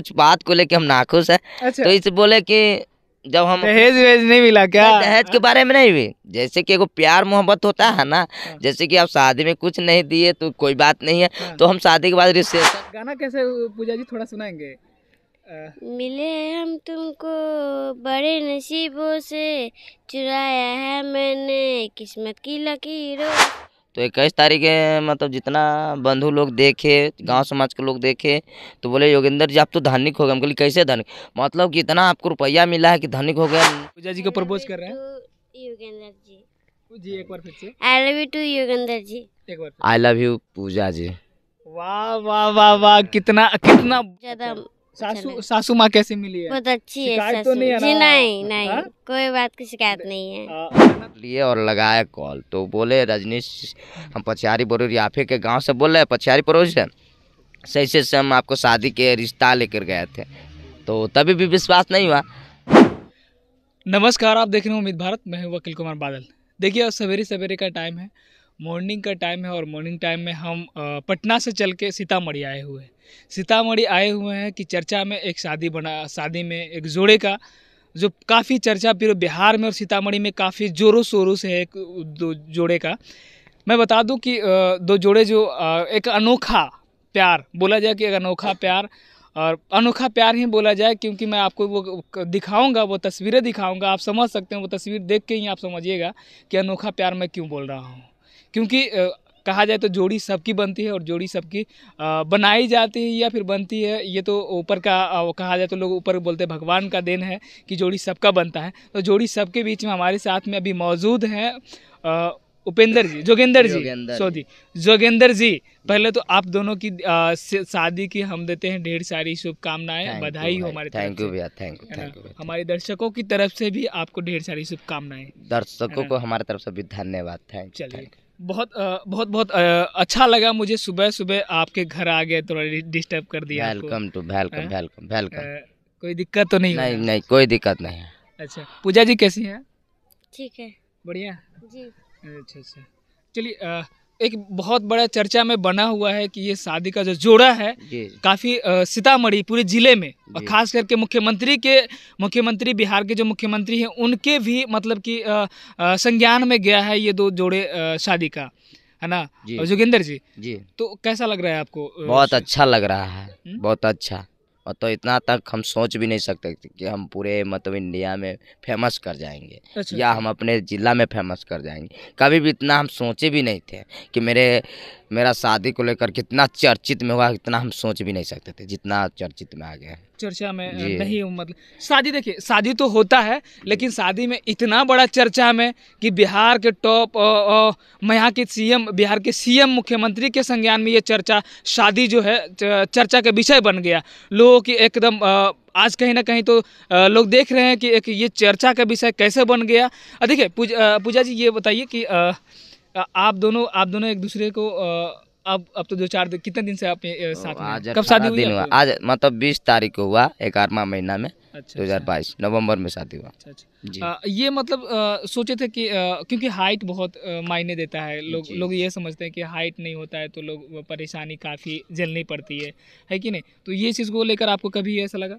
कुछ बात को लेके हम नाखुश है अच्छा। तो इसे बोले कि जब हम दहेज वहेज नहीं मिला क्या दहेज के बारे में नहीं हुई जैसे कि एगो प्यार मोहब्बत होता है ना हाँ। जैसे कि आप शादी में कुछ नहीं दिए तो कोई बात नहीं है हाँ। तो हम शादी के बाद रिसेप्शन गाना कैसे पूजा जी थोड़ा सुनाएंगे मिले हम तुमको बड़े नसीबों से चुराया है मैंने किस्मत की लकीरों तो इक्कीस तारीख मतलब जितना बंधु लोग देखे गांव समाज के लोग देखे तो बोले योगेंद्र जी आप तो धनिक हो गए हम बोले कैसे धनिक मतलब कि इतना आपको रुपया मिला है कि धनिक हो गए पूजा जी को प्रपोज कर रहे हैं योगेंद्र जी एक बार फिर से I love you too Yogendra ji एक बार आई लव यू पूजा जी वाह वाह वाह वाह कितना कितना ज्यादा सासू अच्छा सासू माँ कैसे मिली है बहुत अच्छी है तो सासू तो नहीं है जी नहीं हाँ? नहीं हा? कोई बात की शिकायत नहीं है हाँ। लिए और लगाया कॉल तो बोले रजनीश हम पछियारी बरूर याफे के गांव से बोल रहे हैं पछियारी पड़ोस है सही से हम आपको शादी के रिश्ता लेकर गए थे तो तभी भी विश्वास नहीं हुआ नमस्कार आप देख रहे हैं उम्मीद भारत मैं हूँ वकील कुमार बादल देखिए सवेरे सवेरे का टाइम है मॉर्निंग का टाइम है और मॉर्निंग टाइम में हम पटना से चल के सीतामढ़ी आए हुए हैं सीतामढ़ी आए हुए हैं कि चर्चा में एक शादी बना शादी में एक जोड़े का जो काफ़ी चर्चा पूरे बिहार में और सीतामढ़ी में काफ़ी जोरों शोरों से है दो जोड़े का मैं बता दूं कि दो जोड़े जो एक अनोखा प्यार बोला जाए कि एक अनोखा प्यार और अनोखा प्यार ही बोला जाए क्योंकि मैं आपको वो दिखाऊंगा वो तस्वीरें दिखाऊंगा आप समझ सकते हैं वो तस्वीर देख के ही आप समझिएगा कि अनोखा प्यार मैं क्यों बोल रहा हूँ क्योंकि कहा जाए तो जोड़ी सबकी बनती है और जोड़ी सबकी बनाई जाती है या फिर बनती है ये तो ऊपर का कहा जाए तो लोग ऊपर बोलते हैं भगवान का देन है कि जोड़ी सबका बनता है तो जोड़ी सबके बीच में हमारे साथ में अभी मौजूद हैं उपेंद्र जी जोगेंद्र जी सॉरी जोगेंद्र जी पहले तो आप दोनों की शादी की हम देते हैं ढेर सारी शुभकामनाएं बधाई हो हमारे थैंक यू भैया थैंक यू थैंक यू हमारे दर्शकों की तरफ से भी आपको ढेर सारी शुभकामनाएं दर्शकों को हमारे तरफ से भी धन्यवाद थैंक चलिए बहुत बहुत बहुत अच्छा लगा मुझे सुबह सुबह आपके घर आ गए थोड़ा डिस्टर्ब कर दिया welcome to welcome welcome welcome कोई दिक्कत तो नहीं नहीं नहीं कोई दिक्कत नहीं अच्छा पूजा जी कैसी हैं ठीक है बढ़िया जी अच्छा अच्छा चलिए एक बहुत बड़ा चर्चा में बना हुआ है कि ये शादी का जो जोड़ा है काफ़ी सीतामढ़ी पूरे ज़िले में और खास करके मुख्यमंत्री के मुख्यमंत्री बिहार के जो मुख्यमंत्री हैं उनके भी मतलब कि संज्ञान में गया है ये दो जोड़े शादी का है ना जोगिंदर जी जी तो कैसा लग रहा है आपको बहुत अच्छा लग रहा है बहुत अच्छा और तो इतना तक हम सोच भी नहीं सकते कि हम पूरे मतलब इंडिया में फेमस कर जाएंगे अच्छा। या अच्छा। हम अपने ज़िला में फेमस कर जाएंगे कभी भी इतना हम सोचे भी नहीं थे कि मेरे मेरा शादी को लेकर कितना चर्चित में हुआ इतना हम सोच भी नहीं सकते थे जितना चर्चित में आ गया चर्चा में नहीं मतलब शादी देखिए शादी तो होता है लेकिन शादी में इतना बड़ा चर्चा में कि बिहार के टॉप मैं यहाँ के सीएम बिहार के सीएम मुख्यमंत्री के संज्ञान में ये चर्चा शादी जो है चर्चा का विषय बन गया लोगों की एकदम आज कहीं ना कहीं तो लोग देख रहे हैं कि एक ये चर्चा का विषय कैसे बन गया देखिए पूजा पूजा जी ये बताइए कि आप दोनों आप दोनों एक दूसरे को अब अब तो दो चार दिन कितने दिन से आप साथ आज कब शादी हुई दिन हुआ आज मतलब बीस तारीख को हुआ ग्यारहवा महीना में अच्छा, दो हजार अच्छा। बाईस नवम्बर में शादी हुआ अच्छा, जी। आ, ये मतलब आ, सोचे थे कि आ, क्योंकि हाइट बहुत मायने देता है लोग लोग ये समझते हैं कि हाइट नहीं होता है तो लोग परेशानी काफ़ी झेलनी पड़ती है है कि नहीं तो ये चीज़ को लेकर आपको कभी ऐसा लगा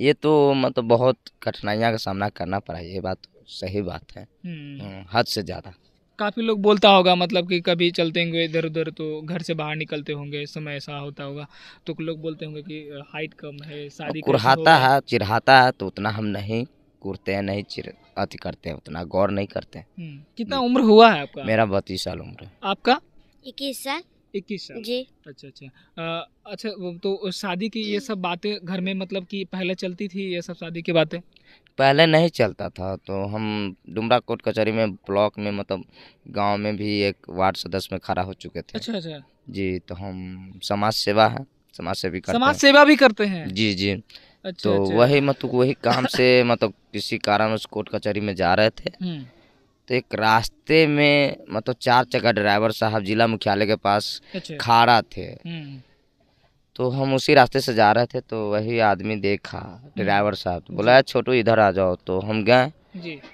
ये तो मतलब बहुत कठिनाइयाँ का सामना करना पड़ा ये बात तो सही बात है हम्म। हद से ज़्यादा काफ़ी लोग बोलता होगा मतलब कि कभी चलते होंगे इधर उधर तो घर से बाहर निकलते होंगे समय ऐसा होता होगा तो लोग बोलते होंगे कि हाइट कम है शादी कुरहाता है चिढ़ाता है तो उतना हम नहीं कुरते हैं नहीं चिर अति करते हैं उतना गौर नहीं करते हैं हम्म, कितना उम्र हुआ है आपका मेरा बत्तीस साल उम्र है आपका इक्कीस साल इक्कीस साल जी अच्छा अच्छा अच्छा तो शादी की ये सब बातें घर में मतलब कि पहले चलती थी ये सब शादी की बातें पहले नहीं चलता था तो हम डुमरा कोर्ट कचहरी में ब्लॉक में मतलब गांव में भी एक वार्ड सदस्य में खड़ा हो चुके थे अच्छा अच्छा जी तो हम समाज सेवा है समाज सेवी करते समाज सेवा भी करते हैं जी जी अच्छा, तो अच्छा। वही मतलब वही काम से मतलब किसी कारण उस कोर्ट कचहरी में जा रहे थे हम्म। तो एक रास्ते में मतलब चार चक्का ड्राइवर साहब जिला मुख्यालय के पास अच्छा। खड़ा थे हम्म। तो हम उसी रास्ते से जा रहे थे तो वही आदमी देखा ड्राइवर साहब तो बोला छोटू इधर आ जाओ तो हम गए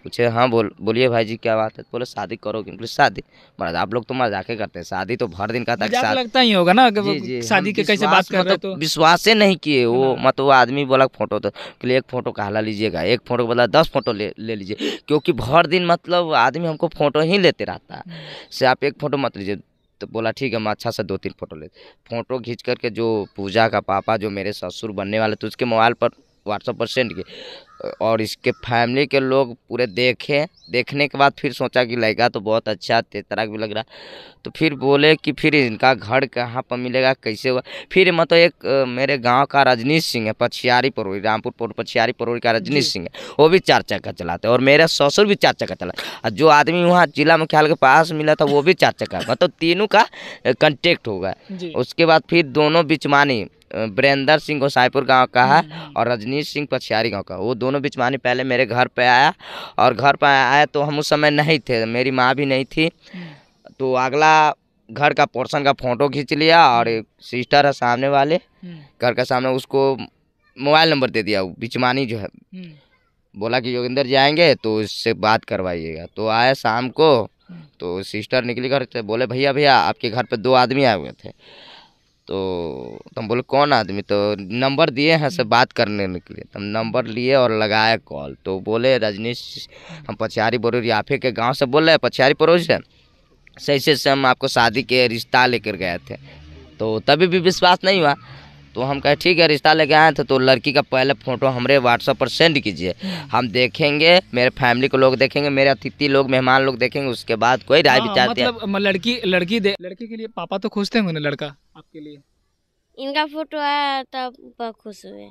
पूछे हाँ बोल बोलिए भाई जी क्या बात है तो बोले शादी करो बोले शादी मतलब आप लोग तो मजाके करते हैं शादी तो भर दिन का तक लगता ही होगा ना जी जी शादी के कैसे बात कर रहे मतलब तो विश्वास से नहीं किए वो मतलब वो आदमी बोला फोटो तो बोले एक फोटो कहला लीजिएगा एक फोटो बोला दस फोटो ले ले लीजिए क्योंकि भर दिन मतलब आदमी हमको फोटो ही लेते रहता है हम्म। से आप एक फोटो मत लीजिए तो बोला ठीक है मैं अच्छा सा दो तीन फ़ोटो ले फ़ोटो खींच करके जो पूजा का पापा जो मेरे ससुर बनने वाले थे उसके मोबाइल पर व्हाट्सअप पर सेंड किए और इसके फैमिली के लोग पूरे देखे देखने के बाद फिर सोचा कि लगेगा तो बहुत अच्छा तरह भी लग रहा तो फिर बोले कि फिर इनका घर कहाँ पर मिलेगा कैसे हुआ फिर मतलब एक मेरे गांव का रजनीश सिंह है पछियारी परोड़ी रामपुर पोर्ट पछियारी परोड़ी का रजनीश सिंह है वो भी चार चक्का चलाते और मेरा ससुर भी चार चक्का चला जो आदमी वहाँ जिला मुख्यालय के पास मिला था वो भी चार चक्का मतलब तीनों का कंटेक्ट होगा उसके बाद फिर दोनों बिचमानी वीरेंद्र सिंह गोसाईपुर गांव का है हम्म। और रजनीश सिंह पछियारी गांव का वो दोनों बिचमानी पहले मेरे घर पे आया और घर पर आया तो हम उस समय नहीं थे मेरी माँ भी नहीं थी हम्म। तो अगला घर का पोर्शन का फ़ोटो खींच लिया और एक सिस्टर है सामने वाले हम्म। घर का सामने उसको मोबाइल नंबर दे दिया बिचमानी जो है बोला कि योगिंदर जाएंगे तो उससे बात करवाइएगा तो आया शाम को तो सिस्टर निकली घर से बोले भैया भैया आपके घर पे दो आदमी आए हुए थे तो तुम बोले कौन आदमी तो नंबर दिए हैं से हम्म। बात करने के लिए तुम नंबर लिए और लगाए कॉल तो बोले रजनीश हम पछियारी बरूर याफे के गांव से बोल रहे पछियारी पड़ोस है सही से हम आपको शादी के रिश्ता लेकर गए थे तो तभी भी विश्वास नहीं हुआ तो हम कहे ठीक है रिश्ता लेके आए थे तो, तो लड़की का पहले फ़ोटो हमारे व्हाट्सअप पर सेंड कीजिए हम देखेंगे मेरे फैमिली को लोग देखेंगे मेरे अतिथि लोग मेहमान लोग देखेंगे उसके बाद कोई राय भी हाँ, विचार मतलब लड़की लड़की दे लड़की के लिए पापा तो खुश थे उन्होंने लड़का आपके लिए इनका फोटो आया तब खुश हुए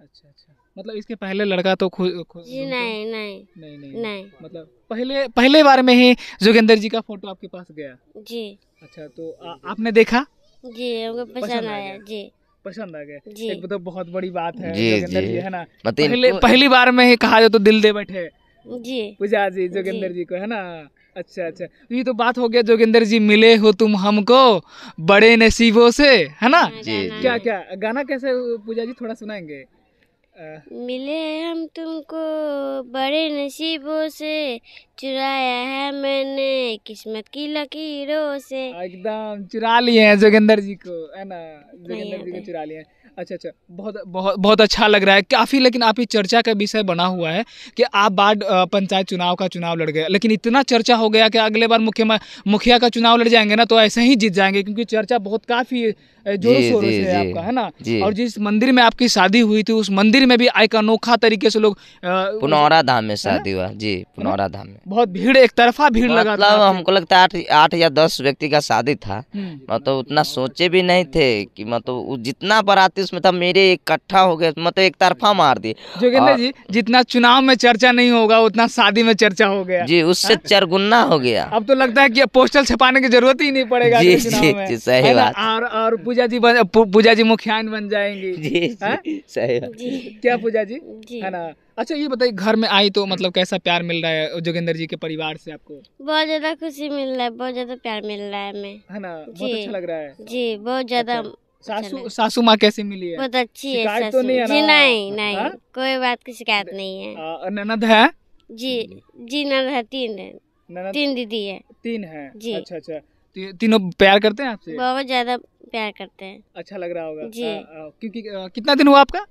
अच्छा अच्छा मतलब इसके पहले लड़का तो खुश नहीं नहीं नहीं नहीं नहीं नहीं मतलब पहले पहले बार में ही जोगेंद्र जी का फोटो आपके पास गया जी अच्छा तो आ, आपने देखा जी पसंद आया जी पसंद आ गए एक तो बहुत बड़ी बात है जी, जी, जी है ना मतलब पहले, पहली बार में ही कहा जाए तो दिल दे बैठे जी पूजा जी जोगिंदर जी को है ना अच्छा अच्छा ये तो बात हो गया जोगिंदर जी मिले हो तुम हमको बड़े नसीबों से है ना हाँ, जी, हाँ, क्या हाँ। क्या गाना कैसे पूजा जी थोड़ा सुनाएंगे मिले हम तुमको बड़े नसीबों से चुराया है मैंने किस्मत की लकीरों से एकदम चुरा लिए हैं जोगेंद्र जी को है ना जोगेंद्र जी को चुरा लिए अच्छा अच्छा बहुत बहुत बहुत अच्छा लग रहा है काफ़ी लेकिन आप ही चर्चा का विषय बना हुआ है कि आप बाढ़ पंचायत चुनाव का चुनाव लड़ गए लेकिन इतना चर्चा हो गया कि अगले बार मुख्य मुखिया का चुनाव लड़ जाएंगे ना तो ऐसे ही जीत जाएंगे क्योंकि चर्चा बहुत काफ़ी जोर शोर से है आपका है ना और जिस मंदिर में आपकी शादी हुई थी उस मंदिर शिवपुरी में भी एक अनोखा तरीके से लोग पुनौरा धाम में शादी हुआ जी हाँ? पुनौरा धाम में बहुत भीड़ एक तरफा भीड़ लगा मतलब हमको लगता है आठ आठ या दस व्यक्ति का शादी था हम्म। मतलब उतना सोचे भी नहीं थे कि मतलब जितना बराती उसमें था मेरे इकट्ठा हो गए मतलब एक तरफा मार दिए जोगेंद्र जी जितना चुनाव में चर्चा नहीं होगा उतना शादी में चर्चा हो गया जी उससे हाँ? चरगुना हो गया अब तो लगता है कि पोस्टल छपाने की जरूरत ही नहीं पड़ेगा जी जी, जी सही बात और और पूजा जी पूजा जी मुखियान बन जाएंगी जी, जी हाँ? सही बात क्या पूजा जी है ना अच्छा ये बताइए घर में आई तो मतलब कैसा प्यार मिल रहा है जोगेंद्र जी के परिवार से आपको बहुत ज्यादा खुशी मिल रहा है बहुत ज्यादा प्यार मिल रहा है हमें है ना बहुत अच्छा लग रहा है जी बहुत ज्यादा अच्छा। अच्छा सासू सासू माँ कैसे मिली है बहुत अच्छी है तो नहीं, है जी नहीं नहीं हाँ? कोई बात की शिकायत नहीं है ननद है जी जी ननद है तीन है तीन दीदी है तीन है जी अच्छा अच्छा तो तीनों प्यार करते हैं आपसे बहुत ज्यादा प्यार करते हैं अच्छा लग रहा होगा जी क्योंकि कितना दिन हुआ आपका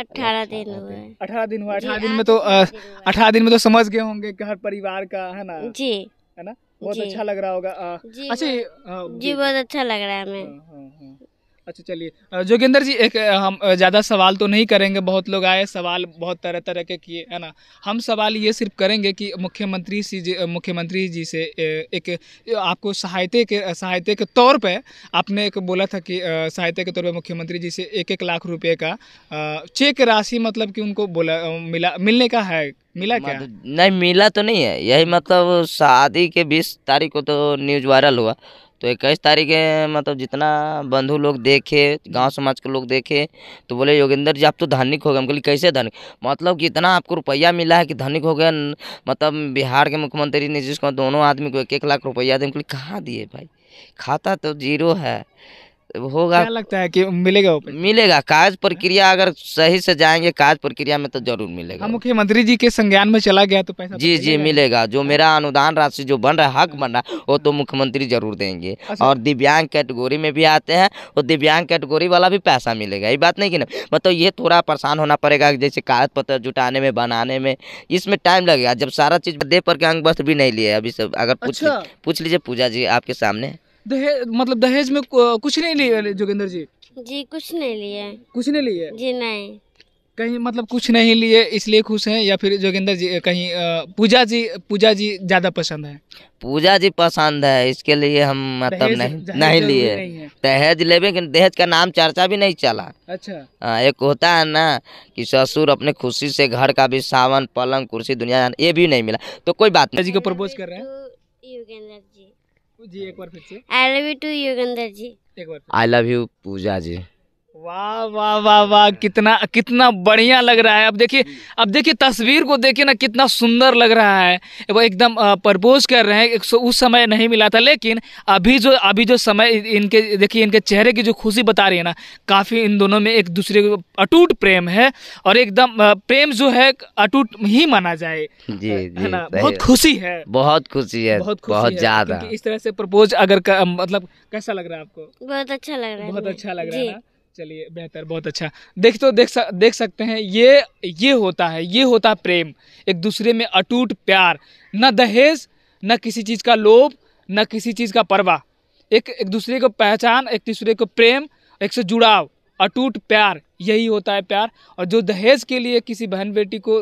अठारह अच्छा, दिन अठारह दिन हुआ अठारह दिन हाँ, में तो अठारह दिन में तो समझ गए होंगे हर परिवार का है ना जी है ना बहुत अच्छा लग रहा होगा अच्छा हाँ, जी बहुत अच्छा लग रहा है हमें हाँ, अच्छा चलिए जोगिंदर जी एक हम ज़्यादा सवाल तो नहीं करेंगे बहुत लोग आए सवाल बहुत तरह तरह के किए है ना हम सवाल ये सिर्फ करेंगे कि मुख्यमंत्री सी जी मुख्यमंत्री जी से एक आपको सहायता के सहायता के तौर पे आपने एक बोला था कि सहायता के तौर पे मुख्यमंत्री जी से एक एक लाख रुपए का चेक राशि मतलब कि उनको बोला मिला मिलने का है मिला क्या मतलब, नहीं मिला तो नहीं है यही मतलब शादी के बीस तारीख को तो न्यूज वायरल हुआ तो इक्कीस तारीख मतलब जितना बंधु लोग देखे गांव समाज के लोग देखे तो बोले योगेंद्र जी आप तो धनिक हो गए हम बोले कैसे धनिक मतलब कि इतना आपको रुपया मिला है कि धनिक हो गया मतलब बिहार के मुख्यमंत्री नीतीश कुमार दोनों आदमी को एक एक लाख रुपया दें बोले कहाँ दिए भाई खाता तो जीरो है होगा क्या लगता है कि मिलेगा वो मिलेगा काज हाँ। प्रक्रिया अगर सही से जाएंगे काज प्रक्रिया में तो जरूर मिलेगा हाँ, मुख्यमंत्री जी के संज्ञान में चला गया तो पैसा तो जी जी मिलेगा जो हाँ। मेरा अनुदान राशि जो बन रहा है हक बन रहा है वो तो मुख्यमंत्री जरूर देंगे अच्छा। और दिव्यांग कैटेगोरी में भी आते हैं और दिव्यांग कैटेगोरी वाला भी पैसा मिलेगा ये बात नहीं की ना मतलब ये थोड़ा परेशान होना पड़ेगा जैसे कागज पत्र जुटाने में बनाने में इसमें टाइम लगेगा जब सारा चीज दे पर के अंग वस्त्र भी नहीं लिए अभी सब अगर पूछ अच्छा। पूछ लीजिए पूजा जी आपके सामने दहेज मतलब दहेज में कुछ नहीं लिए जोगिंदर जी जी कुछ नहीं लिए कुछ नहीं लिए जी नहीं कहीं मतलब कुछ नहीं लिए इसलिए खुश हैं या फिर जोगिंदर जी कहीं पूजा जी पूजा जी ज्यादा पसंद है पूजा जी पसंद है इसके लिए हम मतलब नहीं नहीं लिए दहेज लेवे लेकिन दहेज का नाम चर्चा भी नहीं चला अच्छा आ, हाँ, एक होता है ना कि ससुर अपने खुशी से घर का भी सावन पलंग कुर्सी दुनिया ये भी नहीं मिला तो कोई बात नहीं जी को प्रपोज कर रहे हैं जी एक बार फिर से I love you too Yogendra ji एक बार आई लव यू पूजा जी वाह वाह वाह वाह कितना कितना बढ़िया लग रहा है अब देखिए अब देखिए तस्वीर को देखिए ना कितना सुंदर लग रहा है वो एकदम प्रपोज कर रहे हैं उस समय नहीं मिला था लेकिन अभी जो अभी जो समय इनके देखिए इनके चेहरे की जो खुशी बता रही है ना काफ़ी इन दोनों में एक दूसरे को अटूट प्रेम है और एकदम प्रेम जो है अटूट ही माना जाए जी है ना बहुत खुशी है बहुत खुशी है बहुत बहुत ज्यादा इस तरह से प्रपोज अगर मतलब कैसा लग रहा है आपको बहुत अच्छा लग रहा है बहुत अच्छा लग रहा है चलिए बेहतर बहुत अच्छा देख तो देख सक, देख सकते हैं ये ये होता है ये होता है प्रेम एक दूसरे में अटूट प्यार न दहेज न किसी चीज़ का लोभ न किसी चीज़ का परवाह एक एक दूसरे को पहचान एक दूसरे को प्रेम एक से जुड़ाव अटूट प्यार यही होता है प्यार और जो दहेज के लिए किसी बहन बेटी को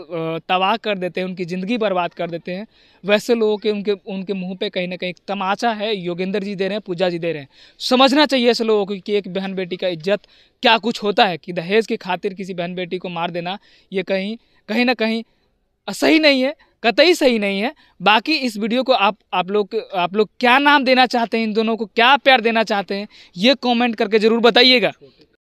तबाह कर देते हैं उनकी ज़िंदगी बर्बाद कर देते हैं वैसे लोगों के उनके उनके मुंह पे कहीं ना कहीं तमाचा है योगेंद्र जी दे रहे हैं पूजा जी दे रहे हैं समझना चाहिए ऐसे लोगों को कि एक बहन बेटी का इज्जत क्या कुछ होता है कि दहेज की खातिर किसी बहन बेटी को मार देना ये कहीं कहीं ना कहीं सही नहीं है कतई सही नहीं है बाकी इस वीडियो को आप आप लोग आप लोग क्या नाम देना चाहते हैं इन दोनों को क्या प्यार देना चाहते हैं ये कमेंट करके ज़रूर बताइएगा